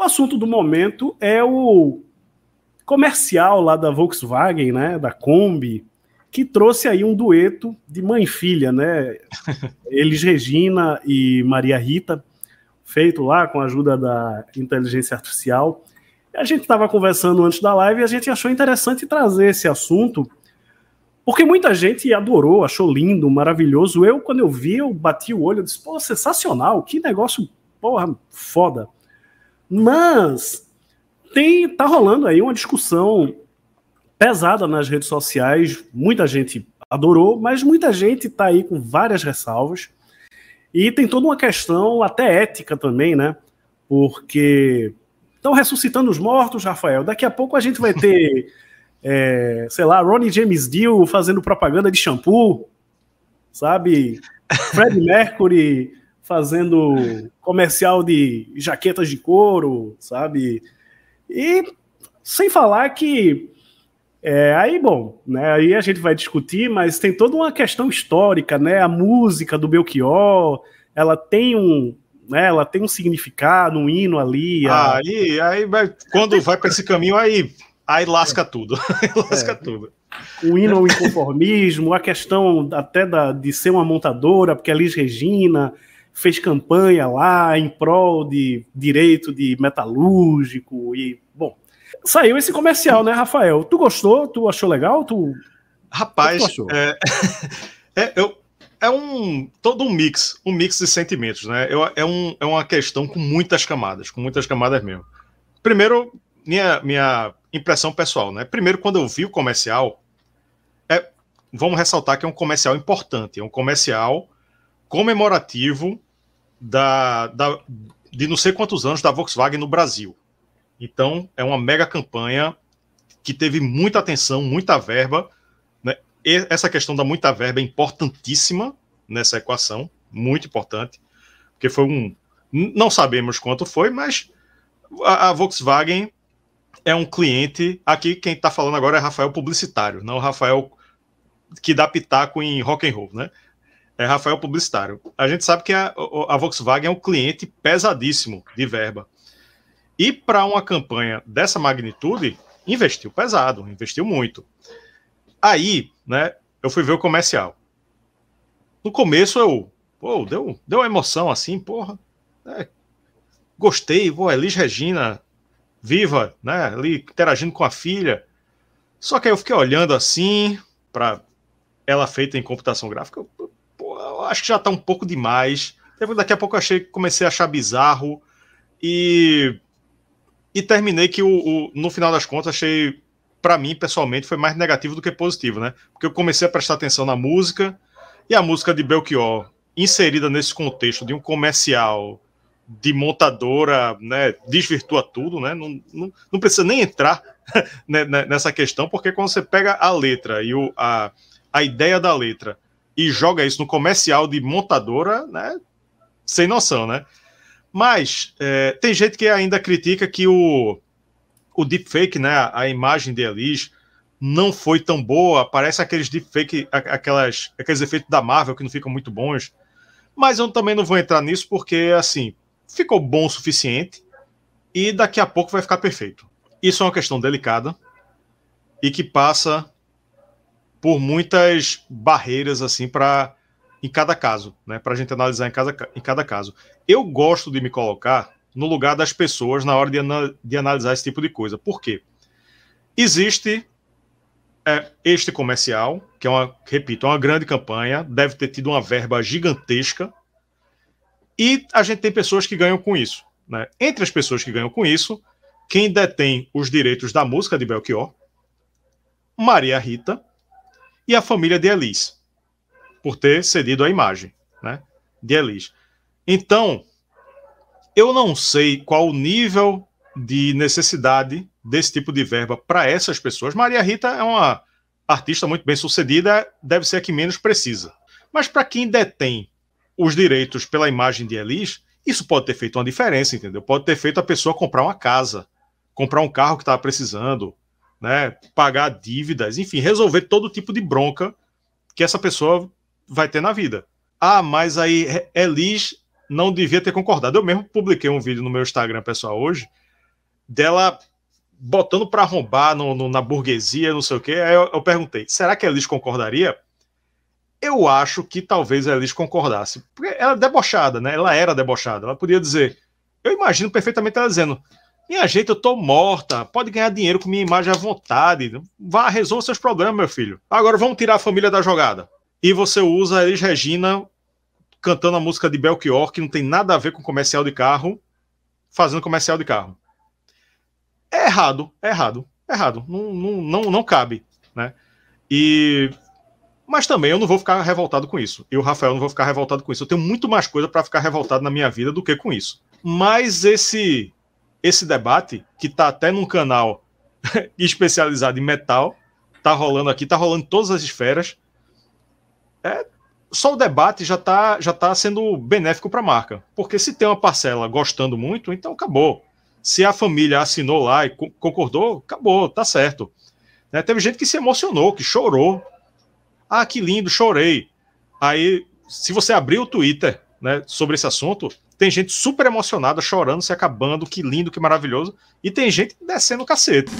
O assunto do momento é o comercial lá da Volkswagen, né, da Kombi, que trouxe aí um dueto de mãe e filha, né? Eles Regina e Maria Rita, feito lá com a ajuda da inteligência artificial. A gente estava conversando antes da live e a gente achou interessante trazer esse assunto, porque muita gente adorou, achou lindo, maravilhoso. Eu, quando eu vi, eu bati o olho e disse, pô, sensacional, que negócio, porra, foda. Mas tem tá rolando aí uma discussão pesada nas redes sociais. Muita gente adorou, mas muita gente está aí com várias ressalvas. E tem toda uma questão até ética também, né? Porque estão ressuscitando os mortos, Rafael. Daqui a pouco a gente vai ter, é, sei lá, Ronnie James Dio fazendo propaganda de shampoo, sabe? Fred Mercury fazendo comercial de jaquetas de couro, sabe? E sem falar que é, aí, bom, né, aí a gente vai discutir, mas tem toda uma questão histórica, né? A música do Belchior, ela tem um, né, ela tem um significado, um hino ali. A... Aí, aí vai, quando vai para esse caminho, aí, aí lasca é. tudo. lasca é. tudo. O hino ao inconformismo, a questão até da, de ser uma montadora, porque a é Liz Regina, fez campanha lá em prol de direito de metalúrgico e bom. Saiu esse comercial, né, Rafael? Tu gostou? Tu achou legal? Tu Rapaz, tu é, é, eu, é um todo um mix, um mix de sentimentos, né? Eu, é, um, é uma questão com muitas camadas, com muitas camadas mesmo. Primeiro, minha, minha impressão pessoal, né? Primeiro, quando eu vi o comercial, é, vamos ressaltar que é um comercial importante, é um comercial comemorativo da, da, de não sei quantos anos da Volkswagen no Brasil. Então, é uma mega campanha que teve muita atenção, muita verba. Né? essa questão da muita verba é importantíssima nessa equação, muito importante, porque foi um. Não sabemos quanto foi, mas a, a Volkswagen é um cliente. Aqui quem está falando agora é Rafael Publicitário, não Rafael que dá pitaco em rock and roll, né? é Rafael Publicitário. A gente sabe que a, a Volkswagen é um cliente pesadíssimo de verba. E para uma campanha dessa magnitude, investiu pesado, investiu muito. Aí, né, eu fui ver o comercial. No começo eu, pô, deu, deu uma emoção assim, porra, né. gostei, vou Elis Regina, viva, né, ali interagindo com a filha. Só que aí eu fiquei olhando assim, para ela feita em computação gráfica, eu, acho que já tá um pouco demais. Daqui a pouco eu achei comecei a achar bizarro e e terminei que o, o no final das contas achei para mim pessoalmente foi mais negativo do que positivo, né? Porque eu comecei a prestar atenção na música e a música de Belchior inserida nesse contexto de um comercial de montadora, né, desvirtua tudo, né? Não, não, não precisa nem entrar nessa questão, porque quando você pega a letra e o, a, a ideia da letra e joga isso no comercial de montadora, né? Sem noção, né? Mas é, tem gente que ainda critica que o, o deepfake, né? A imagem de Elis não foi tão boa. Parece aqueles deepfake, aquelas, aqueles efeitos da Marvel que não ficam muito bons. Mas eu também não vou entrar nisso porque, assim, ficou bom o suficiente e daqui a pouco vai ficar perfeito. Isso é uma questão delicada e que passa por muitas barreiras assim para em cada caso, né? Para a gente analisar em, cada em cada caso. Eu gosto de me colocar no lugar das pessoas na hora de, ana, de analisar esse tipo de coisa. Por quê? Existe é, este comercial, que é uma, repito, é uma grande campanha, deve ter tido uma verba gigantesca, e a gente tem pessoas que ganham com isso. Né? Entre as pessoas que ganham com isso, quem detém os direitos da música de Belchior, Maria Rita, e a família de Elis, por ter cedido a imagem né, de Elis. Então, eu não sei qual o nível de necessidade desse tipo de verba para essas pessoas. Maria Rita é uma artista muito bem sucedida, deve ser a que menos precisa. Mas para quem detém os direitos pela imagem de Elis, isso pode ter feito uma diferença, entendeu? Pode ter feito a pessoa comprar uma casa, comprar um carro que estava precisando, né, pagar dívidas, enfim, resolver todo tipo de bronca que essa pessoa vai ter na vida. Ah, mas aí é, Elis não devia ter concordado. Eu mesmo publiquei um vídeo no meu Instagram pessoal hoje dela botando para arrombar no, no, na burguesia, não sei o quê. Aí eu, eu perguntei: será que Elis concordaria? Eu acho que talvez Elis concordasse. Porque ela é debochada, né? Ela era debochada. Ela podia dizer. Eu imagino perfeitamente ela dizendo: minha gente, eu tô morta. Pode ganhar dinheiro com minha imagem à vontade. Vá, resolva seus problemas, meu filho. Agora vamos tirar a família da jogada. E você usa a Elis Regina cantando a música de Belchior, que não tem nada a ver com comercial de carro, fazendo comercial de carro. É errado, é errado, é errado. Não, não, não, não cabe, né? E mas também eu não vou ficar revoltado com isso. E o Rafael não vou ficar revoltado com isso. Eu tenho muito mais coisa para ficar revoltado na minha vida do que com isso. Mas esse esse debate, que está até num canal especializado em metal, está rolando aqui, está rolando em todas as esferas. É, só o debate já está já tá sendo benéfico para a marca. Porque se tem uma parcela gostando muito, então acabou. Se a família assinou lá e co concordou, acabou, tá certo. Né? Teve gente que se emocionou, que chorou. Ah, que lindo, chorei. Aí, se você abrir o Twitter né, sobre esse assunto, tem gente super emocionada, chorando, se acabando, que lindo, que maravilhoso. E tem gente descendo o cacete.